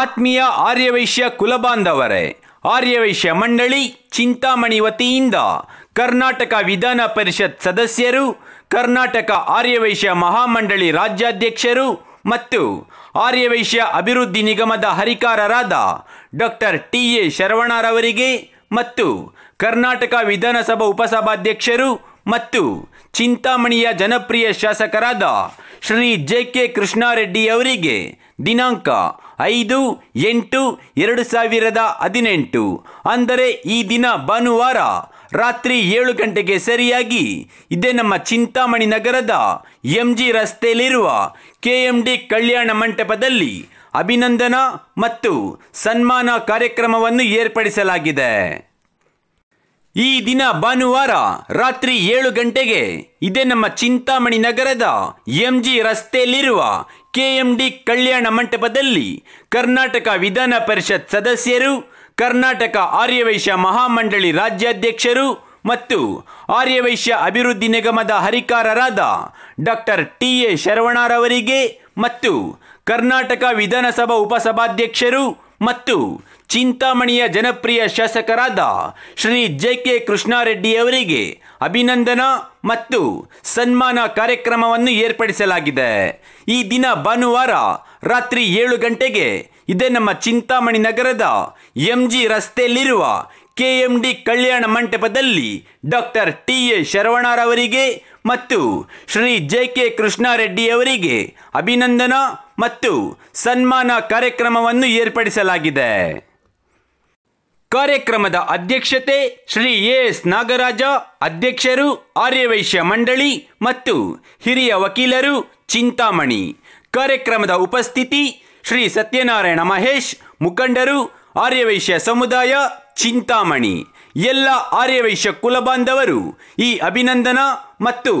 ಆತ್ಮೀಯ ಆರ್ಯವೈಶ್ಯ ಕುಲಬಾಂಧವರೇ ಆರ್ಯವೈಶ್ಯ ಮಂಡಳಿ ಚಿಂತಾಮಣಿ ವತಿಯಿಂದ ಕರ್ನಾಟಕ ವಿಧಾನ ಪರಿಷತ್ ಸದಸ್ಯರು ಕರ್ನಾಟಕ ಆರ್ಯವೈಶ್ಯ ಮಹಾಮಂಡಳಿ ರಾಜ್ಯಾಧ್ಯಕ್ಷರು ಮತ್ತು ಆರ್ಯವೈಶ್ಯ ಅಭಿವೃದ್ಧಿ ನಿಗಮದ ಹರಿಕಾರರಾದ ಡಾಕ್ಟರ್ ಟಿ ಎ ಶರವಣರವರಿಗೆ ಮತ್ತು ಕರ್ನಾಟಕ ವಿಧಾನಸಭಾ ಉಪಸಭಾಧ್ಯಕ್ಷರು ಮತ್ತು ಚಿಂತಾಮಣಿಯ ಜನಪ್ರಿಯ ಶಾಸಕರಾದ ಶ್ರೀ ಜೆ ಕೆ ಅವರಿಗೆ ದಿನಾಂಕ ಐದು ಎಂಟು ಎರಡು ಸಾವಿರದ ಹದಿನೆಂಟು ಅಂದರೆ ಈ ದಿನ ಭಾನುವಾರ ರಾತ್ರಿ ಏಳು ಗಂಟೆಗೆ ಸರಿಯಾಗಿ ಇದೇ ನಮ್ಮ ಚಿಂತಾಮಣಿ ನಗರದ ಎಂ ಜಿ ರಸ್ತೆಯಲ್ಲಿರುವ ಕೆ ಎಂ ಡಿ ಕಲ್ಯಾಣ ಮಂಟಪದಲ್ಲಿ ಅಭಿನಂದನಾ ಮತ್ತು ಸನ್ಮಾನ ಕಾರ್ಯಕ್ರಮವನ್ನು ಏರ್ಪಡಿಸಲಾಗಿದೆ ಈ ದಿನ ಭಾನುವಾರ ರಾತ್ರಿ ಏಳು ಗಂಟೆಗೆ ಇದೇ ನಮ್ಮ ಚಿಂತಾಮಣಿ ನಗರದ ಎಂಜಿ ರಸ್ತೆಯಲ್ಲಿರುವ ಕೆಎಂಡಿ ಕಲ್ಯಾಣ ಮಂಟಪದಲ್ಲಿ ಕರ್ನಾಟಕ ವಿಧಾನ ಪರಿಷತ್ ಸದಸ್ಯರು ಕರ್ನಾಟಕ ಆರ್ಯವೈಶ್ಯ ಮಹಾಮಂಡಳಿ ರಾಜ್ಯಾಧ್ಯಕ್ಷರು ಮತ್ತು ಆರ್ಯವೈಶ್ಯ ಅಭಿವೃದ್ಧಿ ನಿಗಮದ ಹರಿಕಾರರಾದ ಡಾಕ್ಟರ್ ಟಿ ಎ ಶರವಣರವರಿಗೆ ಮತ್ತು ಕರ್ನಾಟಕ ವಿಧಾನಸಭಾ ಉಪಸಭಾಧ್ಯಕ್ಷರು ಮತ್ತು ಚಿಂತಾಮಣಿಯ ಜನಪ್ರಿಯ ಶಾಸಕರಾದ ಶ್ರೀ ಜೆ ಕೆ ಕೃಷ್ಣಾರೆಡ್ಡಿಯವರಿಗೆ ಅಭಿನಂದನಾ ಮತ್ತು ಸನ್ಮಾನ ಕಾರ್ಯಕ್ರಮವನ್ನು ಏರ್ಪಡಿಸಲಾಗಿದೆ ಈ ದಿನ ಭಾನುವಾರ ರಾತ್ರಿ ಏಳು ಗಂಟೆಗೆ ಇದೇ ನಮ್ಮ ಚಿಂತಾಮಣಿ ನಗರದ ಎಂ ಜಿ ರಸ್ತೆಯಲ್ಲಿರುವ ಕೆ ಎಂ ಡಿ ಕಲ್ಯಾಣ ಮಂಟಪದಲ್ಲಿ ಡಾಕ್ಟರ್ ಟಿ ಎ ಶರವಣರವರಿಗೆ ಮತ್ತು ಶ್ರೀ ಜೆ ಕೆ ಕೃಷ್ಣಾರೆಡ್ಡಿಯವರಿಗೆ ಅಭಿನಂದನಾ ಮತ್ತು ಸನ್ಮಾನ ಕಾರ್ಯಕ್ರಮವನ್ನು ಏರ್ಪಡಿಸಲಾಗಿದೆ ಕಾರ್ಯಕ್ರಮದ ಅಧ್ಯಕ್ಷತೆ ಶ್ರೀ ಎಸ್ ನಾಗರಾಜ ಅಧ್ಯಕ್ಷರು ಆರ್ಯವೈಶ್ಯ ಮಂಡಳಿ ಮತ್ತು ಹಿರಿಯ ವಕೀಲರು ಚಿಂತಾಮಣಿ ಕಾರ್ಯಕ್ರಮದ ಉಪಸ್ಥಿತಿ ಶ್ರೀ ಸತ್ಯನಾರಾಯಣ ಮಹೇಶ್ ಮುಖಂಡರು ಆರ್ಯವೈಶ್ಯ ಸಮುದಾಯ ಚಿಂತಾಮಣಿ ಎಲ್ಲ ಆರ್ಯವೈಶ್ಯ ಕುಲಬಾಂಧವರು ಈ ಅಭಿನಂದನಾ ಮತ್ತು